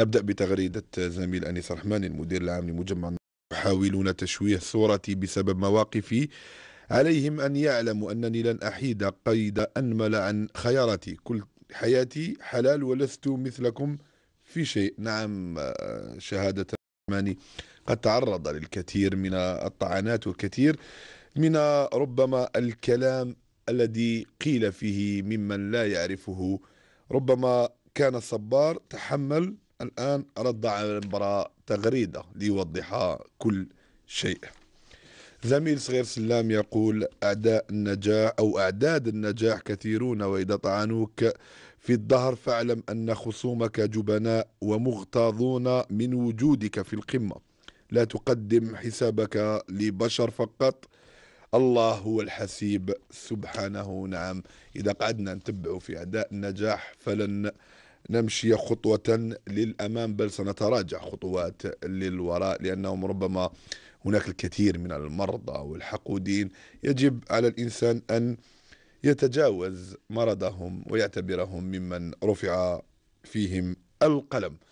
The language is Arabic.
نبدأ بتغريدة زميل أنيس الرحمن المدير العام لمجمع يحاولون تشويه صورتي بسبب مواقفي عليهم أن يعلموا أنني لن أحيد قيد أنمل عن خياراتي كل حياتي حلال ولست مثلكم في شيء نعم شهادة الرحماني قد تعرض للكثير من الطعنات والكثير من ربما الكلام الذي قيل فيه ممن لا يعرفه ربما كان الصبار تحمل الآن رد على المباراة تغريدة ليوضح كل شيء زميل صغير سلام يقول أعداء النجاح أو أعداد النجاح كثيرون وإذا طعنوك في الظهر فاعلم أن خصومك جبناء ومغتاظون من وجودك في القمة لا تقدم حسابك لبشر فقط الله هو الحسيب سبحانه نعم إذا قعدنا نتبع في أعداء النجاح فلن نمشي خطوة للأمام بل سنتراجع خطوات للوراء لأنهم ربما هناك الكثير من المرضى والحقودين يجب على الإنسان أن يتجاوز مرضهم ويعتبرهم ممن رفع فيهم القلم